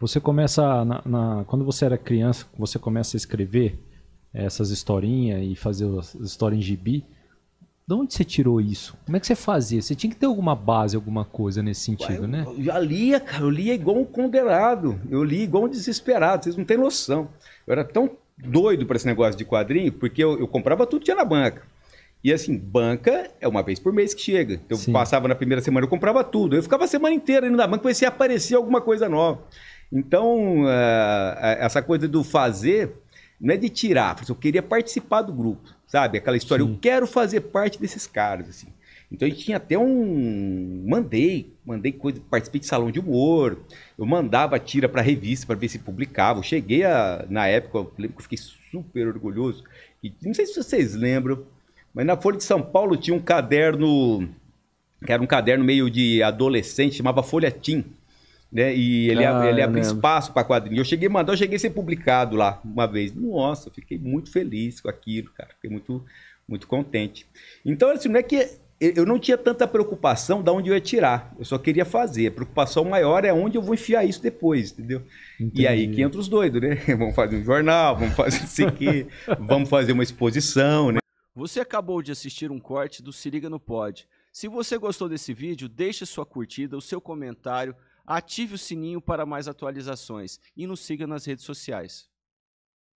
Você começa, na, na, quando você era criança, você começa a escrever eh, essas historinhas e fazer as histórias em gibi. De onde você tirou isso? Como é que você fazia? Você tinha que ter alguma base, alguma coisa nesse sentido, eu, né? Eu já lia, cara, eu lia igual um condenado. Eu lia igual um desesperado, vocês não têm noção. Eu era tão doido para esse negócio de quadrinho, porque eu, eu comprava tudo tinha na banca. E assim, banca é uma vez por mês que chega. eu Sim. passava na primeira semana, eu comprava tudo. Eu ficava a semana inteira indo na banca para ver se aparecia alguma coisa nova. Então, eh, eh, essa coisa do fazer não é de tirar, eu queria participar do grupo, sabe? Aquela história, Sim. eu quero fazer parte desses caras, assim. Então a gente tinha até um. Mandei, mandei coisa, participei de salão de humor, eu mandava tira para revista para ver se publicava. Eu cheguei a, na época, eu lembro que eu fiquei super orgulhoso. E não sei se vocês lembram, mas na Folha de São Paulo tinha um caderno, que era um caderno meio de adolescente, chamava Folha Tim né? E ele, ah, ele abre espaço para quadrinho. Eu cheguei a mandar, eu cheguei a ser publicado lá uma vez. Nossa, fiquei muito feliz com aquilo, cara. Fiquei muito, muito contente. Então, assim, não é que eu não tinha tanta preocupação de onde eu ia tirar. Eu só queria fazer. A preocupação maior é onde eu vou enfiar isso depois, entendeu? Entendi. E aí que entra os doidos, né? vamos fazer um jornal, vamos fazer isso aqui, vamos fazer uma exposição, né? Você acabou de assistir um corte do Se Liga no Pod. Se você gostou desse vídeo, deixe sua curtida, o seu comentário ative o sininho para mais atualizações e nos siga nas redes sociais.